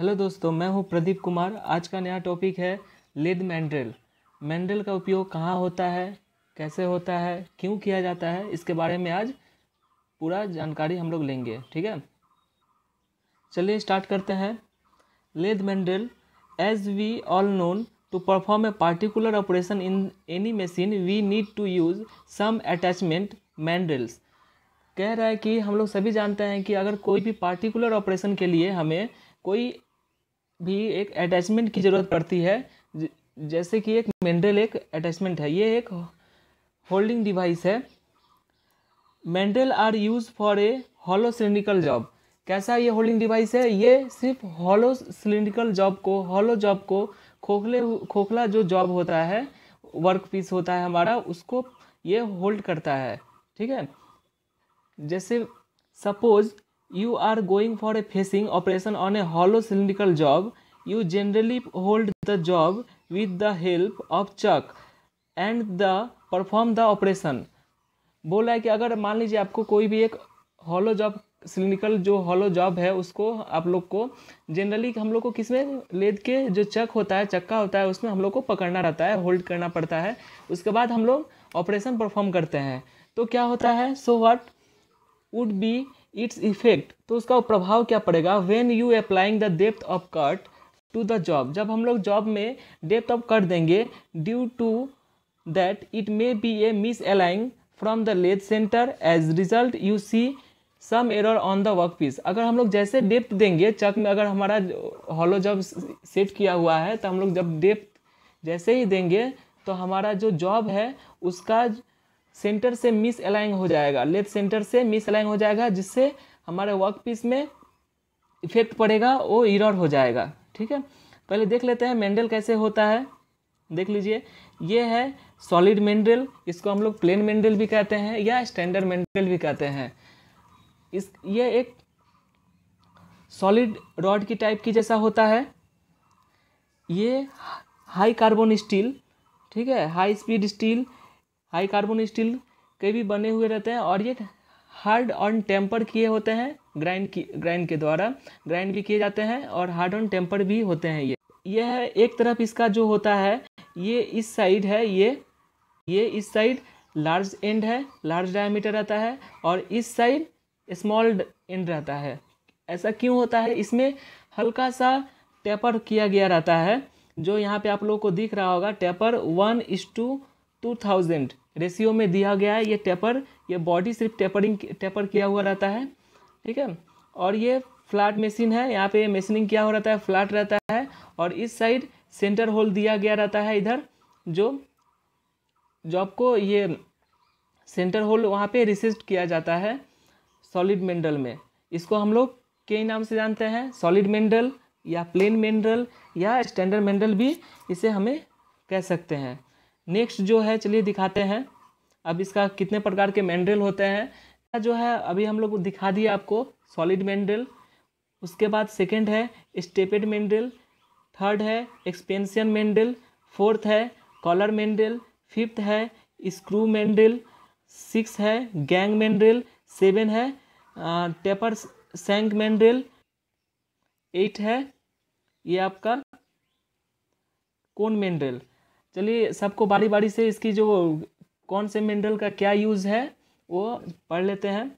Hello दोस्तों मैं हूं प्रदीप कुमार आज का नया टॉपिक है लेद मैंड्रेल मैंड्रिल का उपयोग कहाँ होता है कैसे होता है क्यों किया जाता है इसके बारे में आज पूरा जानकारी हम लोग लेंगे ठीक है चलिए स्टार्ट करते हैं lathe mandrel as we all known to perform a particular operation in any machine we need to use some attachment mandrels कह रहा है कि हम लोग सभी जानते हैं कि अगर कोई भी पार्टिकुलर ऑपरेशन के लिए हमें कोई भी एक अटैचमेंट की ज़रूरत पड़ती है जैसे कि एक मेंड्रेल एक अटैचमेंट है ये एक होल्डिंग डिवाइस है mandrel are use for a hollow cylindrical job कैसा ये होल्डिंग डिवाइस है ये सिर्फ हॉलो सिलिंड्रिकल जॉब को हॉलो जॉब को खोखले खोखला जो जॉब होता है वर्क पीस होता है हमारा उसको ये होल्ड करता है ठीक है जैसे suppose you are going for a facing operation on a hollow cylindrical job you generally hold the job with the help of chuck and the perform the operation बोला है कि अगर मान लीजिए आपको कोई भी एक हॉलो जॉब सिलिंड्रिकल जो हॉलो जॉब है उसको आप लोग को जनरली हम लोग को किस में लेद के जो चक होता है चक्का होता है उसमें हम लोग को पकड़ना रहता है होल्ड करना पड़ता है उसके बाद हम लोग ऑपरेशन परफॉर्म करते हैं तो क्या होता है so what would be its effect तो उसका प्रभाव क्या पड़ेगा when you applying the depth of cut to the job जब हम लोग जॉब में डेप्थ ऑफ कट देंगे due to that it may be a misaligning from the lathe centre as result you see some error on the work piece अगर हम लोग जैसे depth देंगे चक में अगर हमारा हॉलो जब सेट किया हुआ है तो हम लोग जब डेप्थ जैसे ही देंगे तो हमारा जो जॉब है उसका सेंटर से मिस अलाइन हो जाएगा लेफ्ट सेंटर से मिस अलाइन हो जाएगा जिससे हमारे वर्क पीस में इफेक्ट पड़ेगा वो इरर हो जाएगा ठीक है पहले देख लेते हैं मेंडल कैसे होता है देख लीजिए ये है सॉलिड मेंडल इसको हम लोग प्लेन मेंडल भी कहते हैं या स्टैंडर्ड मेंडल भी कहते हैं इस ये एक सॉलिड रॉड की टाइप की जैसा होता है ये हाई कार्बन स्टील ठीक है high speed steel high carbon steel के भी बने हुए रहते हैं और ये हार्ड ऑन टेम्पर किए होते हैं ग्राइंड की ग्राइंड के द्वारा ग्राइंड भी किए जाते हैं और हार्ड ऑन टेम्पर भी होते हैं ये यह है एक तरफ इसका जो होता है ये इस साइड है ये ये इस साइड लार्ज एंड है लार्ज डायमीटर रहता है और इस साइड स्मॉल एंड रहता है ऐसा क्यों होता है इसमें हल्का सा टेपर किया गया रहता है जो यहाँ पे आप लोगों को दिख रहा होगा taper one is to two thousand ratio में दिया गया है ये टेपर ये बॉडी सिर्फ टेपरिंग टेपर किया हुआ रहता है ठीक है और ये फ्लैट मशीन है यहाँ पे मशीनिंग क्या हो रहता है फ्लैट रहता है और इस साइड सेंटर होल दिया गया रहता है इधर जो जो आपको ये सेंटर होल वहाँ पे रिसिस्ट किया जाता है सॉलिड मेंडल में इसको हम लोग के नाम से जानते हैं सॉलिड मेंडल या प्लेन मेंडल या स्टैंडर्ड मेंडल भी इसे हमें कह सकते हैं नेक्स्ट जो है चलिए दिखाते हैं अब इसका कितने प्रकार के मैंड्रेल होते हैं जो है अभी हम लोग दिखा दिए आपको सॉलिड मैंड्रेल उसके बाद सेकंड है स्टेपेड मैंड्रिल थर्ड है एक्सपेंशन मेंडल फोर्थ है कॉलर मेंडल फिफ्थ है स्क्रू मेंडल सिक्स है गैंग मेंडल सेवन है टेपर सैंक मैंड्रिल एट है ये आपका कौन मैंड्रेल चलिए सबको बारी बारी से इसकी जो कौन से मिनरल का क्या यूज़ है वो पढ़ लेते हैं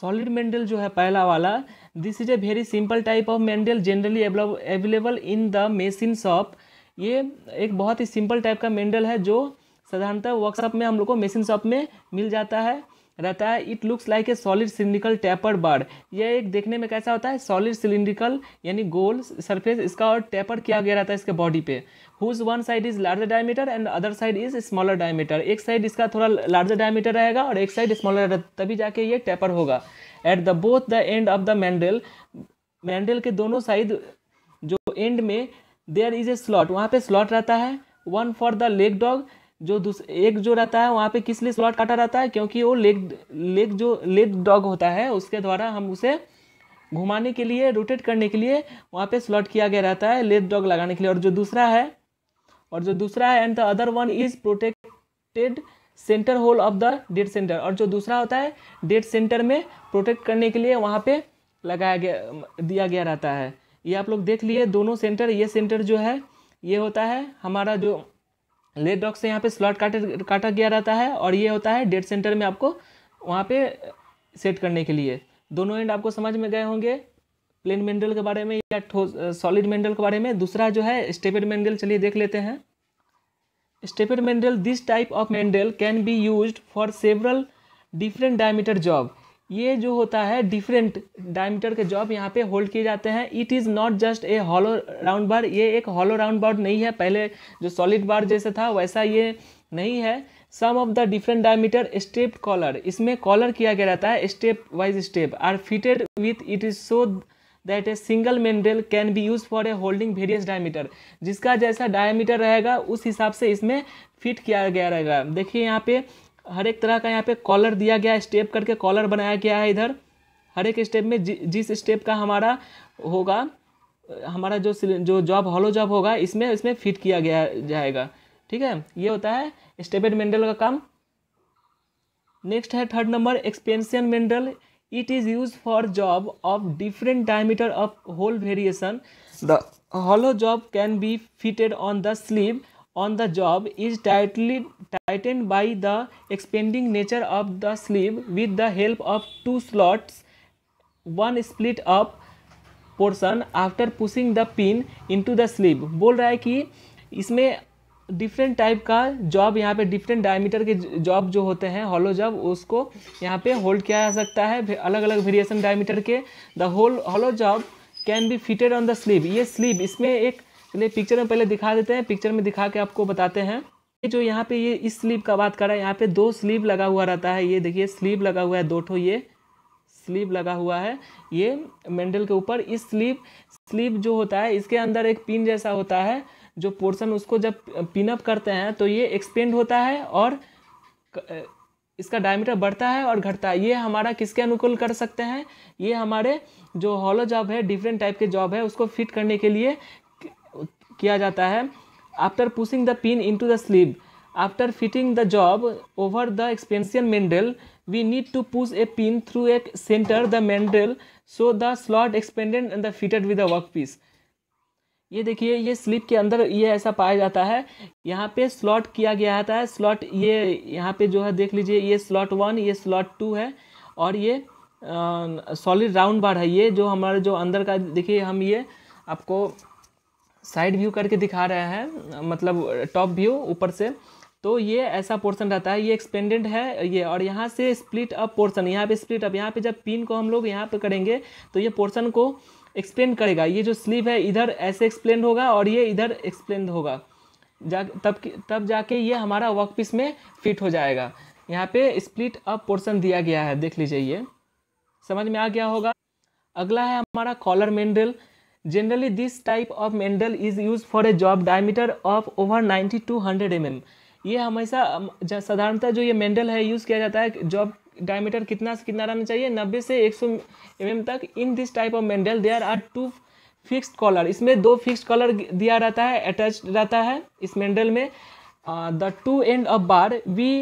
सॉलिड मेंडल जो है पहला वाला this is a very simple type of mandrel generally available in the machine shop ये एक बहुत ही सिंपल टाइप का मेंडल है जो साधारणतः वर्कशॉप में हम लोग को मेसिन शॉप में मिल जाता है रहता है it looks like a solid cylindrical taper bar यह एक देखने में कैसा होता है सॉलिड सिलिंड्रिकल यानी गोल सरफेस इसका और टेपर किया गया रहता है इसके बॉडी पे whose one side is larger diameter and other side is smaller diameter एक साइड इसका थोड़ा लार्जर डायमीटर रहेगा और एक साइड स्मॉलर तभी जाके ये टैपर होगा at the both the end of the mandrel mandrel के दोनों साइड जो एंड में देयर इज ए स्लॉट वहाँ पे स्लॉट रहता है one for the leg dog जो एक जो रहता है वहाँ पे किस लिए स्लॉट काटा रहता है क्योंकि वो लेग लेग जो लेग डॉग होता है उसके द्वारा हम उसे घुमाने के लिए रोटेट करने के लिए वहाँ पे स्लॉट किया गया रहता है लेग डॉग लगाने के लिए और जो दूसरा है और जो दूसरा है and the other one is protected center hole of the dead center और जो दूसरा होता है डेड सेंटर में प्रोटेक्ट करने के लिए वहाँ पे लगाया गया दिया गया रहता है ये आप लोग देख लिए दोनों सेंटर ये सेंटर जो है ये होता है हमारा जो लेट डॉक से यहाँ पे स्लॉट काटे काटा गया रहता है और ये होता है डेट सेंटर में आपको वहाँ पे सेट करने के लिए दोनों एंड आपको समझ में गए होंगे प्लेन मेंडल के बारे में या ठोस सॉलिड मेंडल के बारे में दूसरा जो है स्टेपेड मेंडल चलिए देख लेते हैं stepped mandrel this type of mandrel can be use for several different diameter job ये जो होता है डिफरेंट डायमीटर के जॉब यहाँ पे होल्ड किए जाते हैं it is not just a hollow round bar ये एक हॉलो राउंड बार नहीं है पहले जो सॉलिड बार जैसे था वैसा ये नहीं है some of the different diameter step collar इसमें कॉलर किया गया रहता है stepwise step are fitted with it is so that a single mandrel can be use for a holding various diameter जिसका जैसा डायमीटर रहेगा उस हिसाब से इसमें फिट किया गया रहेगा देखिए यहाँ पे हर एक तरह का यहाँ पे कॉलर दिया गया है स्टेप करके कॉलर बनाया गया है इधर हर एक स्टेप में जि, जिस स्टेप का हमारा होगा हमारा जो जो जॉब हॉलो जॉब होगा इसमें इसमें फिट किया गया जाएगा ठीक है ये होता है स्टेपेड मेंडल का काम नेक्स्ट है third number expansion mandrel it is use for job of different diameter of hole variation the hollow job can be fitted on the sleeve on the job is tightly tighten by the expanding nature of the sleeve with the help of two slots one split up portion after pushing the pin into the sleeve बोल रहा है कि इसमें different type का job यहाँ पे different diameter के job जो होते हैं हॉलो जॉब उसको यहाँ पे होल्ड किया जा सकता है अलग अलग वेरिएशन डायमीटर के the hole hollow job can be fitted on the sleeve ये स्लीव इसमें एक चलिए पिक्चर में पहले दिखा देते हैं पिक्चर में दिखा के आपको बताते हैं ये जो यहाँ पे ये इस स्लीव का बात कर रहा है यहाँ पे दो स्लीव लगा हुआ रहता है ये देखिए स्लीव लगा हुआ है दो ठो ये स्लीव लगा हुआ है ये मेंडल के ऊपर इस स्लीव स्लीव जो होता है इसके अंदर एक पिन जैसा होता है जो पोर्शन उसको जब पिनअप करते हैं तो ये एक्सपेंड होता है और इसका डायमीटर बढ़ता है और घटता है ये हमारा किसके अनुकूल कर सकते हैं ये हमारे जो हॉलो जॉब है डिफरेंट टाइप के जॉब है उसको फिट करने के लिए किया जाता है after pushing the pin into the sleeve after fitting the job over the expansion we need to to a pin through a center the mandrel so the slot expanded and the fitted with the work piece ये देखिए ये slip के अंदर ये ऐसा पाया जाता है यहाँ पे स्लॉट किया गया होता है स्लॉट ये यहाँ पे जो है देख लीजिए ये स्लॉट वन ये स्लॉट टू है और ये सॉलिड राउंड बार है ये जो हमारे जो अंदर का देखिए हम ये आपको साइड व्यू करके दिखा रहा है मतलब टॉप व्यू ऊपर से तो ये ऐसा पोर्शन रहता है ये एक्सपेंडेंट है ये और यहाँ से स्प्लिट अप पोर्शन यहाँ पे स्प्लिट अप यहाँ पे जब पिन को हम लोग यहाँ पे करेंगे तो ये पोर्शन को एक्सप्लेन करेगा ये जो स्लीव है इधर ऐसे एक्सप्लेन होगा और ये इधर एक्सप्लेन होगा जा तब तब जाके ये हमारा वर्क पीस में फिट हो जाएगा यहाँ पे स्प्लिट अप पोर्शन दिया गया है देख लीजिए ये समझ में आ गया होगा अगला है हमारा collar mandrel Generally, this type of mandal is used for a job diameter of over 90 to 100 mm. ये हमेशा साधारणतः जो ये मेंडल है यूज़ किया जाता है जॉब डायमीटर कितना से कितना रहना चाहिए 90 से 100 सौ mm तक in this type of mandrel there are two fixed collar इसमें दो फिक्स्ड कॉलर दिया रहता है अटैच रहता है इस मेंडल में the two end of bar we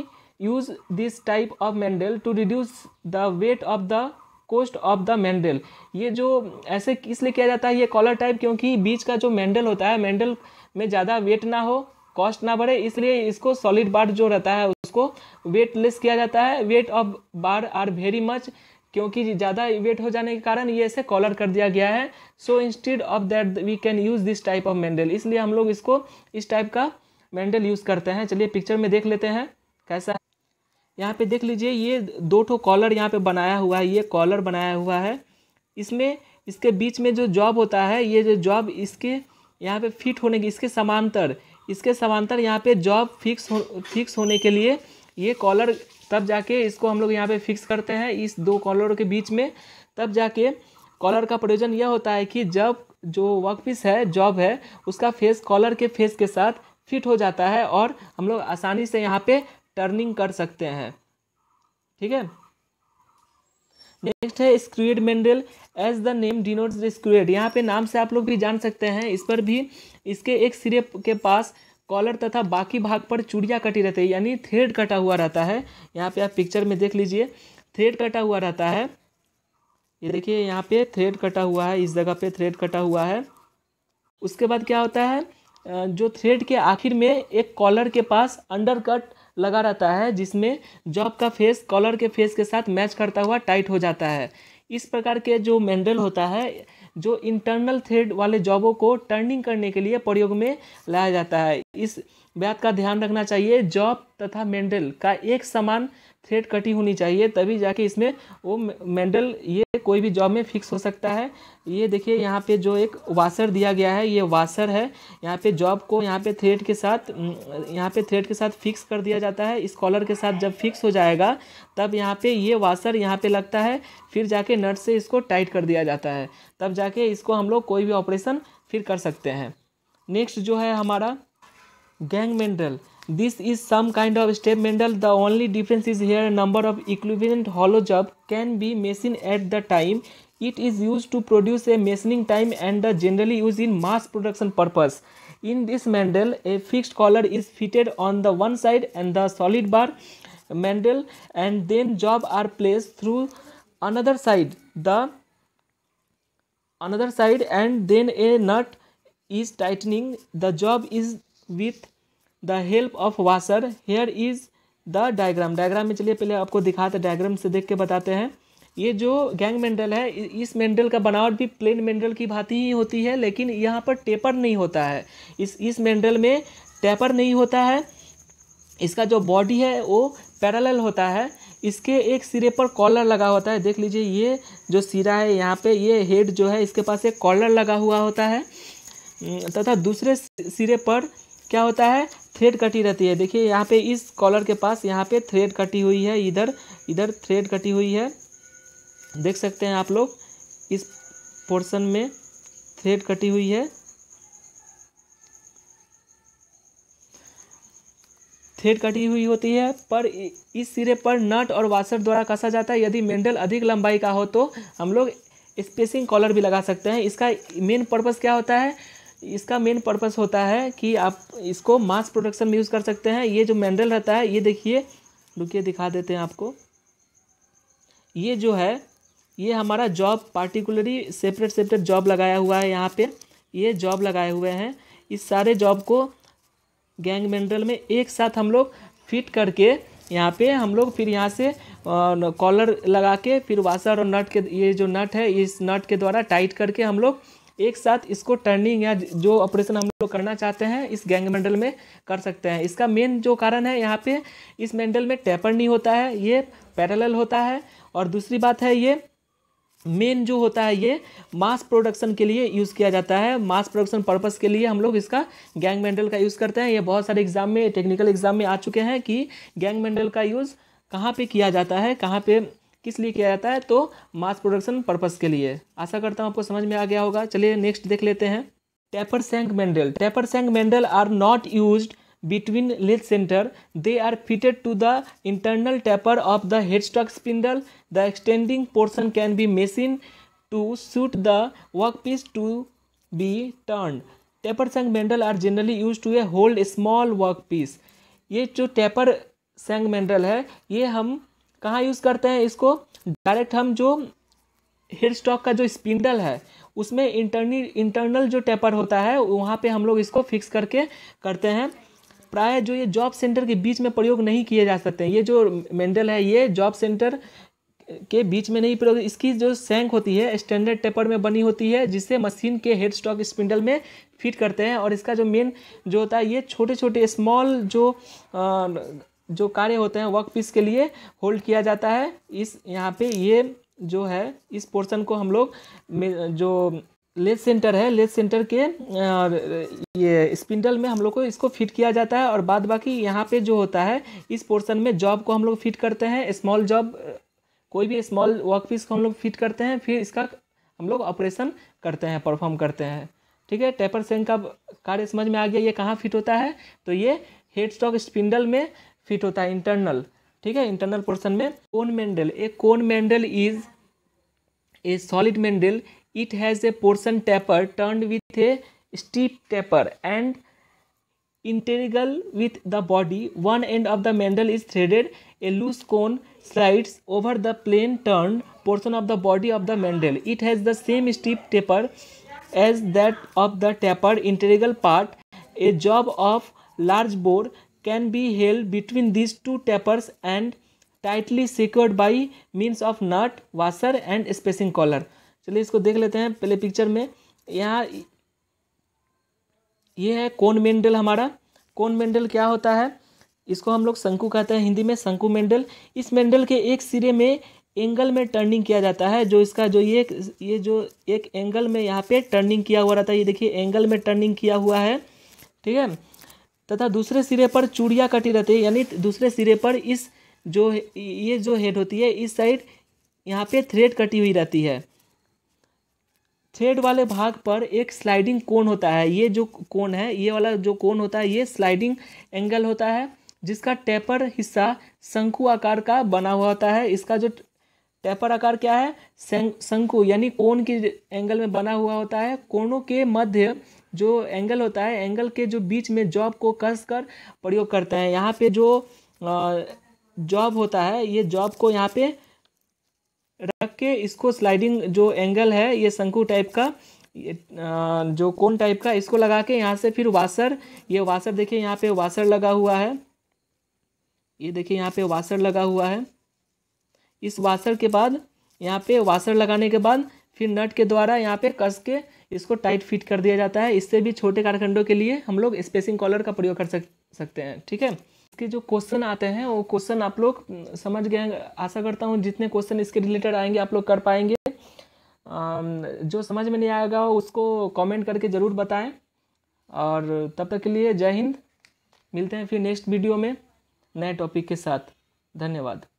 use this type of mandrel to reduce the weight of the cost of the mandrel ये जो ऐसे इसलिए किया जाता है ये कॉलर टाइप क्योंकि बीच का जो मैंडल होता है मैंडल में ज़्यादा वेट ना हो कॉस्ट ना बढ़े इसलिए इसको सॉलिड बार जो रहता है उसको वेट लेस किया जाता है weight of bar are very much क्योंकि ज़्यादा वेट हो जाने के कारण ये ऐसे कॉलर कर दिया गया है so instead of that we can use this type of mandrel इसलिए हम लोग इसको इस टाइप का मैंडल यूज़ करते हैं चलिए पिक्चर में देख लेते हैं कैसा यहाँ पे देख लीजिए ये दो ठो कॉलर यहाँ पे बनाया हुआ है ये कॉलर बनाया हुआ है इसमें इसके बीच में जो जॉब होता है ये जो जॉब इसके यहाँ पे फिट होने की इसके समांतर इसके समांतर यहाँ पे जॉब फिक्स हो फिक्स होने के लिए ये कॉलर तब जाके इसको हम लोग यहाँ पे फिक्स करते हैं इस दो कॉलरों के बीच में तब जाके कॉलर का प्रयोजन यह होता है कि जब जो वर्कपीस है जॉब है उसका फेस कॉलर के फेस के साथ फिट हो जाता है और हम लोग आसानी से यहाँ पे टर्निंग कर सकते हैं ठीक है नेक्स्ट है screwed mandrel as the name denotes the यहाँ पे नाम से आप लोग भी जान सकते हैं इस पर भी इसके एक सिरे के पास कॉलर तथा बाकी भाग पर चूड़िया कटी रहती है यानी थ्रेड कटा हुआ रहता है यहाँ पे आप पिक्चर में देख लीजिए थ्रेड कटा हुआ रहता है ये देखिए यहाँ पे थ्रेड कटा हुआ है इस जगह पे थ्रेड कटा हुआ है उसके बाद क्या होता है जो थ्रेड के आखिर में एक कॉलर के पास अंडरकट लगा रहता है जिसमें जॉब का फेस कॉलर के फेस के साथ मैच करता हुआ टाइट हो जाता है इस प्रकार के जो मैंडल होता है जो इंटरनल थ्रेड वाले जॉबों को टर्निंग करने के लिए प्रयोग में लाया जाता है इस बात का ध्यान रखना चाहिए जॉब तथा मैंडल का एक समान थ्रेड कटी होनी चाहिए तभी जाके इसमें वो मेंडल ये कोई भी जॉब में फिक्स हो सकता है ये देखिए यहाँ पे जो एक वासर दिया गया है ये वासर है यहाँ पे जॉब को यहाँ पे थ्रेड के साथ यहाँ पे थ्रेड के साथ फिक्स कर दिया जाता है इस कॉलर के साथ जब फिक्स हो जाएगा तब यहाँ पे ये वासर यहाँ पे लगता है फिर जाके नट से इसको टाइट कर दिया जाता है तब जाके इसको हम लोग कोई भी ऑपरेशन फिर कर सकते हैं नेक्स्ट जो है हमारा gang mandrel This is some kind of step mandrel. The only difference is here number of equivalent hollow job can be machined at the time. It is used to produce a machining time and generally used in mass production purpose. In this mandrel, a fixed collar is fitted on the one side and the solid bar mandrel, and then job are placed through another side the another side and then a nut is tightening the job is with the help of washer here is the diagram diagram में चलिए पहले आपको दिखाते diagram से देख के बताते हैं ये जो गैंग मेंडल है इस मेंडल का बनावट भी प्लेन मेंडल की भांति ही होती है लेकिन यहाँ पर टेपर नहीं होता है इस इस मेंडल में टेपर नहीं होता है इसका जो बॉडी है वो पैरेलल होता है इसके एक सिरे पर कॉलर लगा होता है देख लीजिए ये जो सिरा है यहाँ पे ये हेड जो है इसके पास एक कॉलर लगा हुआ होता है तथा दूसरे सिरे पर क्या होता है थ्रेड कटी रहती है देखिए यहाँ पे इस कॉलर के पास यहाँ पे थ्रेड कटी हुई है इधर इधर थ्रेड कटी हुई है देख सकते हैं आप लोग इस पोर्शन में थ्रेड कटी हुई है थ्रेड कटी हुई होती है पर इस सिरे पर नट और वाशर द्वारा कसा जाता है यदि मेंडल अधिक लंबाई का हो तो हम लोग स्पेसिंग कॉलर भी लगा सकते हैं इसका मेन पर्पज़ क्या होता है इसका मेन पर्पस होता है कि आप इसको मास प्रोडक्शन में यूज़ कर सकते हैं ये जो मिनरल रहता है ये देखिए रुकिए दिखा देते हैं आपको ये जो है ये हमारा job particularly separate separate job लगाया हुआ है यहाँ पे ये जॉब लगाए हुए हैं इस सारे जॉब को गैंग मिनरल में एक साथ हम लोग फिट करके यहाँ पे हम लोग फिर यहाँ से कॉलर लगा के फिर वासर और नट के ये जो नट है इस नट के द्वारा टाइट करके हम लोग एक साथ इसको टर्निंग या जो ऑपरेशन हम लोग करना चाहते हैं इस गैंग मेंडल में कर सकते हैं इसका मेन जो कारण है यहाँ पे इस मेंडल में टैपर नहीं होता है ये पैरेलल होता है और दूसरी बात है ये मेन जो होता है ये मास प्रोडक्शन के लिए यूज़ किया जाता है मास प्रोडक्शन पर्पस के लिए हम लोग इसका गैंग मेंडल का यूज़ करते हैं ये बहुत सारे एग्जाम में टेक्निकल एग्जाम में आ चुके हैं कि गैंग मेंडल का यूज़ कहाँ पे किया जाता है कहाँ पे किस लिए किया जाता है तो मास प्रोडक्शन पर्पज़ के लिए आशा करता हूँ आपको समझ में आ गया होगा चलिए नेक्स्ट देख लेते हैं taper shank mandrel taper shank mandrel are not use between lathe center they are fitted to the internal taper of the headstock spindle the extending portion can be machine to suit the work piece to be turn taper shank mandrel are generally use to a hold small work piece ये जो taper shank Mendel है ये हम कहाँ use करते हैं इसको direct हम जो हेड स्टॉक का जो स्पिंडल है उसमें इंटरनी इंटरनल जो टेपर होता है वहाँ पे हम लोग इसको फिक्स करके करते हैं प्राय जो ये जॉब सेंटर के बीच में प्रयोग नहीं किए जा सकते हैं ये जो मेंडल है ये जॉब सेंटर के बीच में नहीं प्रयोग इसकी जो सेंक होती है स्टैंडर्ड टेपर में बनी होती है जिससे मशीन के हेड स्टॉक स्पिंडल में फिट करते हैं और इसका जो मेन जो होता है ये छोटे छोटे स्मॉल जो जो कार्य होते हैं वर्क पीस के लिए होल्ड किया जाता है इस यहाँ पे ये जो है इस पोर्शन को हम लोग जो लेस सेंटर है लेस सेंटर के ये स्पिंडल में हम लोग को इसको फिट किया जाता है और बाद बाकी यहाँ पे जो होता है इस पोर्शन में जॉब को हम लोग फिट करते हैं स्मॉल जॉब कोई भी स्मॉल वर्क पीस को हम लोग फिट करते हैं फिर इसका हम लोग ऑपरेशन करते हैं परफॉर्म करते हैं ठीक है टेपर सेंग का कार्य समझ में आ गया ये कहाँ फिट होता है तो ये हेड स्टॉक स्पिंडल में फिट होता है इंटरनल ठीक है इंटरनल पोर्सन में कौन mandrel a cone mandrel is a solid mandrel it has a portion taper turn with a steep taper and integral with the body one end of the mandrel is threaded a loose cone slides over the plain turn portion of the body of the mandrel it has the same steep taper as that of the taper integral part a job of large bore can be held between these to tapers and tightly secured by means of nut washer and spacing collar चलिए इसको देख लेते हैं पहले picture में यहाँ ये है कोन मेंडल हमारा कोन मेंडल क्या होता है इसको हम लोग शंकु कहते हैं हिंदी में शंकु मेंडल इस मेंडल के एक सिरे में एंगल में टर्निंग किया जाता है जो इसका जो ये ये जो एक एंगल में यहाँ पे टर्निंग किया हुआ रहता है ये देखिए एंगल में टर्निंग किया हुआ है ठीक है तथा दूसरे सिरे पर चूड़िया कटी रहती है यानी दूसरे सिरे पर इस जो ये जो हेड होती है इस साइड यहाँ पे थ्रेड कटी हुई रहती है थ्रेड वाले भाग पर एक स्लाइडिंग कोण होता है ये जो कोन है ये वाला जो कोन होता है ये स्लाइडिंग एंगल होता है जिसका टेपर हिस्सा शंकु आकार का बना हुआ होता है इसका जो टेपर आकार क्या है शंकु यानी कोण के एंगल में बना हुआ होता है कोणों के मध्य जो एंगल होता है एंगल के जो बीच में जॉब को कस कर प्रयोग करते हैं यहाँ पे जो जॉब होता है ये जॉब को यहाँ पे रख के इसको स्लाइडिंग जो एंगल है ये शंकु टाइप का जो कोन टाइप का इसको लगा के यहाँ से फिर वासर ये वासर देखिए यहाँ पे वासर लगा हुआ है ये देखिए यहाँ पे वासर लगा हुआ है इस वासर के बाद यहाँ पे वाशर लगाने के बाद फिर नट के द्वारा यहाँ पे कस के इसको टाइट फिट कर दिया जाता है इससे भी छोटे कारखंडों के लिए हम लोग स्पेसिंग कॉलर का प्रयोग कर सक, सकते हैं ठीक है इसके जो क्वेश्चन आते हैं वो क्वेश्चन आप लोग समझ गए आशा करता हूँ जितने क्वेश्चन इसके रिलेटेड आएंगे आप लोग कर पाएंगे जो समझ में नहीं आएगा उसको कॉमेंट करके ज़रूर बताएँ और तब तक के लिए जय हिंद मिलते हैं फिर नेक्स्ट वीडियो में नए टॉपिक के साथ धन्यवाद